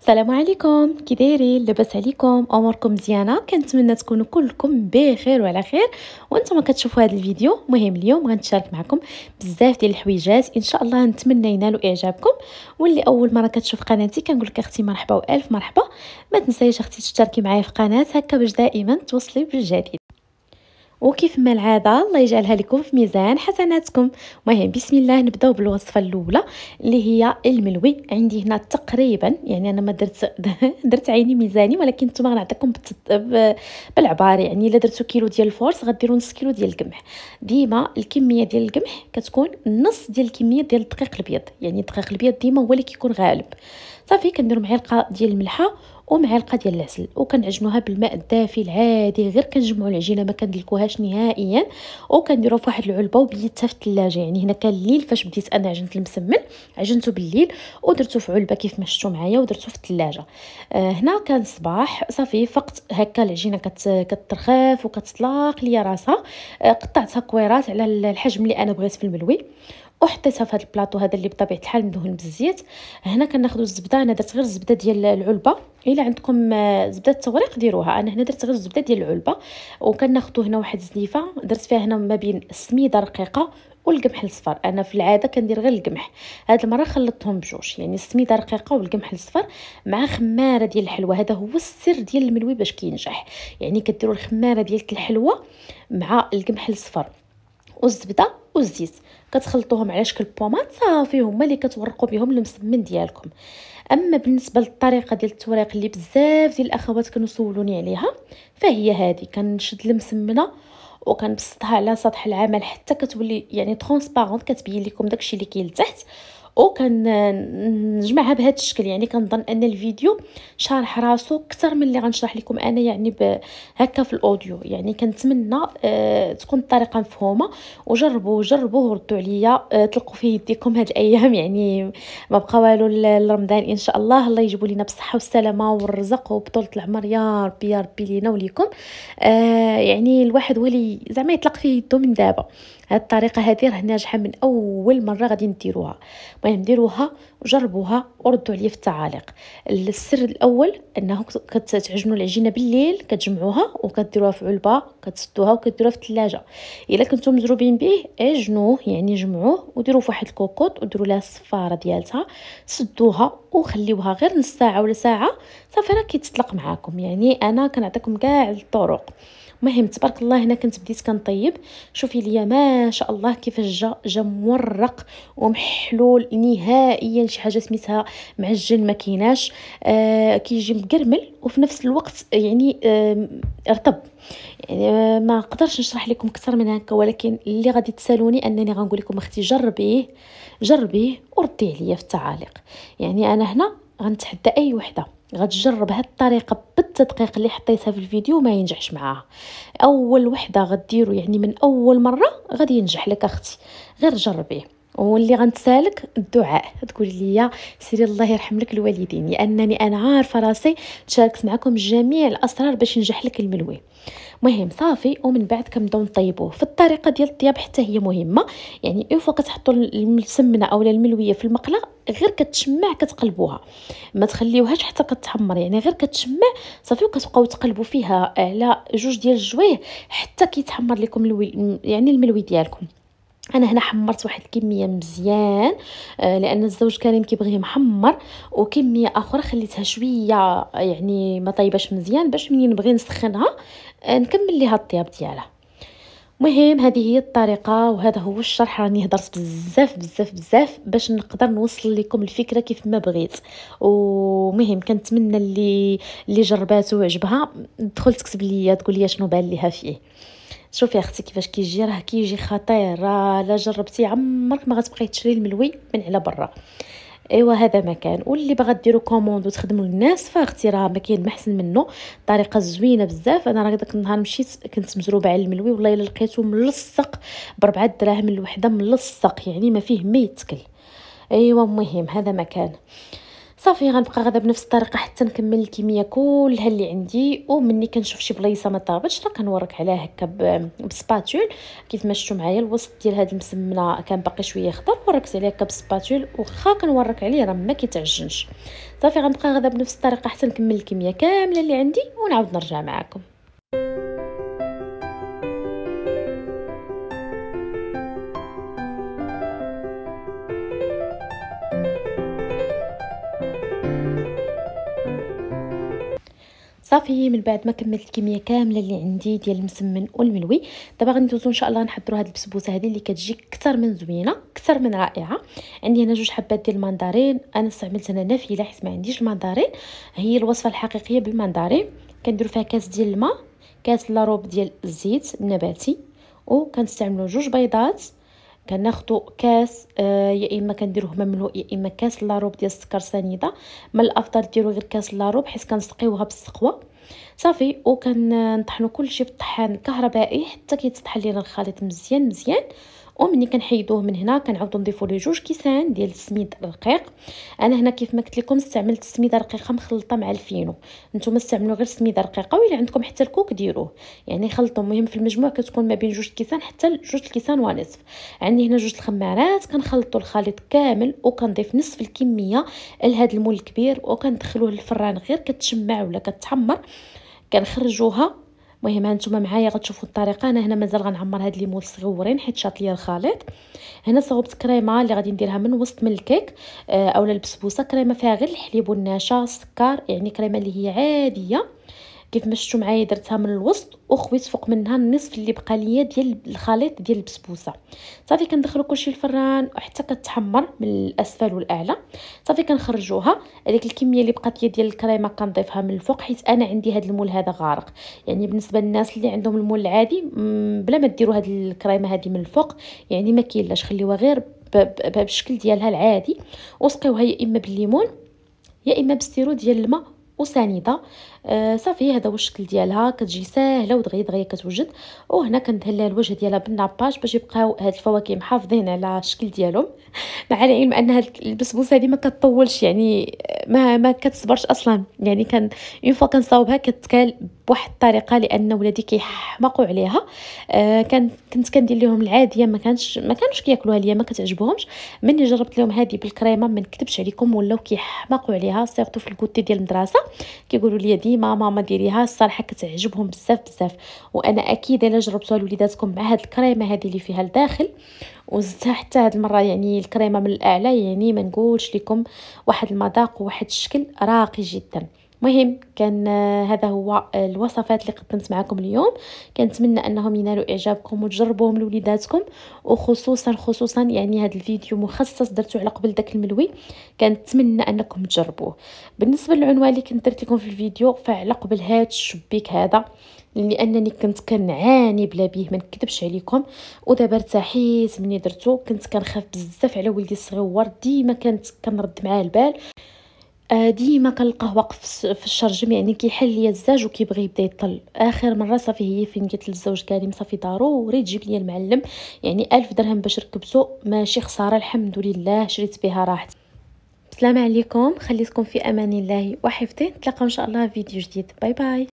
السلام عليكم كي دايرين لاباس عليكم اموركم مزيانه كنتمنى تكونوا كلكم بخير وعلى خير وانتم كتشوفوا هذا الفيديو مهم اليوم غنشارك معكم بزاف ديال الحويجات ان شاء الله نتمنى ينالوا اعجابكم واللي اول مره كتشوف قناتي كنقول لك اختي مرحبا والف مرحبا ما تنسايش اختي تشتركي معايا في قناه هكا باش دائما توصلي بالجديد وكيف ما العاده الله يجعلها لكم في ميزان حسناتكم مهم بسم الله نبداو بالوصفه الاولى اللي هي الملوي عندي هنا تقريبا يعني انا ما درت درت عيني ميزاني ولكن نتوما غنعطيكم بالعبار يعني الا درتو كيلو ديال الفورس غديروا نص كيلو ديال القمح ديما الكميه ديال القمح كتكون نص ديال الكميه ديال الدقيق البيض يعني الدقيق البيض ديما هو اللي كيكون غالب صافي كندير معلقه ديال الملحه ومعلقه ديال العسل وكنعجنوها بالماء الدافي العادي غير كنجمعوا العجينه ما كندلكوهاش نهائيا وكنديروها في واحد العلبه وبيتها في الثلاجه يعني هنا كان الليل فاش بديت انا عجنت المسمن عجنته بالليل ودرته في علبه كيف ما شفتوا معايا ودرته في الثلاجه آه هنا كان الصباح صافي فقط هكا العجينه كت كترخاف وكتطلق ليا راسها آه قطعتها كويرات على الحجم اللي انا بغيت في الملوي وحطيتها في هذا البلاطو هذا اللي بطبيعه الحال مدهون بالزيت هنا كناخذوا الزبده انا درت غير الزبده ديال العلبه الا عندكم آه، زبده التوريق ديروها انا هنا درت غير الزبده ديال العلبه وكناخذوا هنا واحد الزنيفه درت فيها هنا ما بين السميده رقيقه والقمح الصفر انا في العاده كندير غير القمح هاد المره خلطتهم بجوج يعني السميده رقيقه والقمح الصفر مع خماره ديال الحلوى هذا هو السر ديال الملوي باش كينجح يعني كديروا الخماره ديال الحلوى مع القمح الصفر والزبده والزيت كتخلطوهم على شكل بومات صافي هما اللي كتورقوا بهم المسمن ديالكم اما بالنسبه للطريقه ديال التوريق اللي بزاف ديال الاخوات كانوا سولوني عليها فهي هذه كنشد المسمنه وكنبسطها على سطح العمل حتى كتولي يعني ترونسبارون كتبين لكم داكشي اللي كاين لتحت او كنجمعها بهذا الشكل يعني كنظن ان الفيديو شارح راسو اكثر من اللي غنشرح لكم انا يعني هكا في الاوديو يعني كنتمنى آه تكون الطريقه مفهومه وجربوه جربوه وردوا عليا آه تلقوا فيه يديكم هاد الايام يعني ما بقى والو لرمضان ان شاء الله الله يجيبوا لينا بالصحه والسلامه والرزق وبطوله العمر يا ربي يا ربي لينا وليكم آه يعني الواحد ولي زعما يطلق فيه يدو من دابا هاد الطريقه هذه راه ناجحه من اول مره غادي نديروها المهم ديروها وجربوها وردوا عليا في التعاليق السر الاول انه كتعجنوا العجينه بالليل كتجمعوها وكديروها في علبه كتسدوها وكديروها في الثلاجه الا كنتو مزروبين به اجنوه يعني جمعوه وديروه في واحد الكوكوط وديروا لها الصفاره ديالتها سدوها وخليوها غير نص ساعه ولا ساعه صافي راه كيتطلق معاكم يعني انا كنعطيكم كاع الطرق مهم تبارك الله هنا كنت بديت كنطيب شوفي ليا ما شاء الله كيفاش جا جا مورق ومحلول نهائيا شي حاجه سميتها معجن ما كيناش آه كيجي مقرمل وفي نفس الوقت يعني آه رطب يعني آه، ما نقدرش نشرح لكم اكثر من هكا ولكن اللي غادي تسالوني انني غنقول لكم اختي جربيه جربيه وردي عليا في التعاليق يعني انا هنا غنتحدى اي وحده غتجرب هاد الطريقه بالتدقيق اللي حطيتها في الفيديو ما ينجحش معاها اول وحده غديرو يعني من اول مره غادي ينجح لك اختي غير جربيه واللي غنتسالك الدعاء تقول لي سيري الله يرحم لك الوالدين لانني انا عارفه راسي تشاركت معكم جميع الاسرار باش ينجح لك الملوي مهم صافي ومن بعد كنبداو نطيبوه فالطريقه ديال الطياب حتى هي مهمه يعني اون فوا كتحطوا السمنه اولا الملويه في المقله غير كتشمع كتقلبوها ما تخليوهاش حتى كتحمر يعني غير كتشمع صافي وكتبقاو تقلبوا فيها على جوج ديال الجويه حتى كيتحمر لكم الوي يعني الملوي ديالكم انا هنا حمرت واحد الكميه مزيان آه، لان الزوج كريم كيبغيه محمر وكميه اخرى خليتها شويه يعني ما طيباش مزيان باش منين نبغي نسخنها آه، نكمل ليها الطياب ديالها مهم هذه هي الطريقه وهذا هو الشرح راني هضرت بزاف بزاف بزاف باش نقدر نوصل لكم الفكره كيف ما بغيت ومهم كنتمنى اللي اللي جرباته وعجبها تدخل تكتب ليا تقول لي شنو بان ليها فيه شوفي اختي كيفاش كيجي راه كيجي خطير راه لا جربتي عمرك ما غتبقاي تشري الملوي من على برا ايوا هذا مكان واللي باغا ديروا كوموند وتخدموا للناس فاختي راه ما كاين ما احسن منه طريقه زوينه بزاف انا راه داك النهار مشيت كنت مزروبه على الملوي والله الا لقيته ملصق بربعة دراهم الوحده ملصق يعني ما فيه ما يتكل ايوا المهم هذا مكان صافي غنبقى غدا بنفس الطريقه حتى نكمل الكميه كلها اللي عندي ومني كنشوف شي بلايصه ما طابتش راه كنورك عليها هكا بسباتول كيف ما شفتوا معايا الوسط ديال هاد المسمنه كان باقي شويه خضر وركت عليه هكا بسباتول واخا كنورك عليه راه ما كيتعجنش صافي غنبقى غدا بنفس الطريقه حتى نكمل الكميه كامله اللي عندي ونعاود نرجع معكم صافي من بعد ما كملت الكميه كامله اللي عندي ديال المسمن والملوي دابا غندوزو ان شاء الله نحضروا هاد البسبوسه هذه اللي كتجي كثر من زوينه كثر من رائعه عندي هنا جوج حبات ديال المندارين انا استعملت هنا نافيله حيت ما عنديش المندارين هي الوصفه الحقيقيه بالمندارين كنديروا فيها كاس ديال الماء كاس لاروب ديال الزيت النباتي وكنستعملوا جوج بيضات كناخذوا كاس آه يا اما كنديروه مملوء يا اما كاس لاروب ديال السكر سنيده من الافضل ديروا غير كاس لاروب حيت كنسقيوها بالسقوه صافي وكنطحنوا كلشي في الطحان الكهربائي حتى كيتطحن لينا الخليط مزيان مزيان ومني كنحيدوه من هنا كنعاودو نضيفو ليه جوج كيسان ديال السميد الرقيق انا هنا كيف ما قلت لكم استعملت السميده رقيقه مخلطه مع الفينو نتوما استعملوا غير السميده رقيقه ولا عندكم حتى الكوك ديروه يعني خلطوا المهم في المجموع كتكون ما بين جوج كيسان حتى جوج كيسان ونصف عندي هنا جوج الخمارات كنخلطوا الخليط كامل وكنضيف نصف الكميه لهذا المول الكبير وكندخلوه للفران غير كتشمع ولا كتحمر كنخرجوها المهم هانتوما معايا غتشوفوا الطريقه انا هنا مازال غنعمر هاد ليمون صغورين حيت شاط ليا الخليط هنا صوبت كريمه اللي غادي نديرها من وسط من الكيك آه، اولا البسبوسه كريمه فيها غير الحليب والنشا السكر يعني كريمه اللي هي عاديه كيف ما شفتوا معايا درتها من الوسط وخويت فوق منها النصف اللي بقى ليا ديال الخليط ديال البسبوسه صافي كندخلو كلشي الفران وحتى كتحمر من الاسفل والاعلى صافي كنخرجوها هذيك الكميه اللي بقات ليا ديال الكريمه كنضيفها من الفوق حيت انا عندي هذا المول هذا غارق يعني بالنسبه للناس اللي عندهم المول العادي بلا ما ديروا هذه الكريمه هذه من الفوق يعني ما كاينلاش خليوها غير بالشكل ديالها العادي وسقيوها يا اما بالليمون يا اما بالسيرو ديال الماء وسنيده آه صافي هذا هو الشكل ديالها كتجي ساهله ودغيا دغيا كتوجد وهنا كندهلها الوجه ديالها بالناباج باش يبقاو هاد الفواكه محافظين على الشكل ديالهم مع العلم ان هاد البسبوسه هادي ما كتطولش يعني ما ما كتصبرش اصلا يعني كان اون فوا كنصاوبها كتكال بواحد الطريقه لان ولادي كيحمقوا عليها آه كان كنت كندير لهم العاديه ما كانش ما كانوش كياكلوها ليا ما كتعجبهمش ملي جربت لهم هذه بالكريمه ما نكذبش عليكم ولاو كيحمقوا عليها سيرتو في الكوتي ديال المدرسه كيقولوا لي ديما ماما ديريها الصراحه كتعجبهم بزاف بزاف وانا اكيد الا جربتوها لوليداتكم مع هاد الكريمه هذه اللي فيها الداخل وزدت حتى هاد المره يعني الكريمه من الاعلى يعني ما نقولش لكم واحد المذاق وواحد الشكل راقي جدا مهم كان آه، هذا هو آه، الوصفات اللي قدمت معكم اليوم كنتمنى انهم ينالوا اعجابكم وتجربوهم لوليداتكم وخصوصا خصوصا يعني هذا الفيديو مخصص درتو على قبل داك الملوي كنتمنى انكم تجربوه بالنسبه للعنوان اللي كنت درت لكم في الفيديو فعلى قبل هذا الشبيك هذا لانني كنت كنعاني بلا بيه ما نكذبش عليكم ودابا ارتحيت مني درتو كنت كنخاف بزاف على ولدي الصغير ديما كنت كنرد معاه البال آه، ديما كنلقاه واقف في الشرجم يعني كيحل ليا الزاج وكيبغي يبدا يطل اخر مره صافي هي فين قلت للزوج كريم صافي دارو وريت تجيب ليا المعلم يعني ألف درهم باش ركبتو ماشي خساره الحمد لله شريت بها راحتي السلام عليكم خليتكم في امان الله وحفظه نتلاقاو ان شاء الله في فيديو جديد باي باي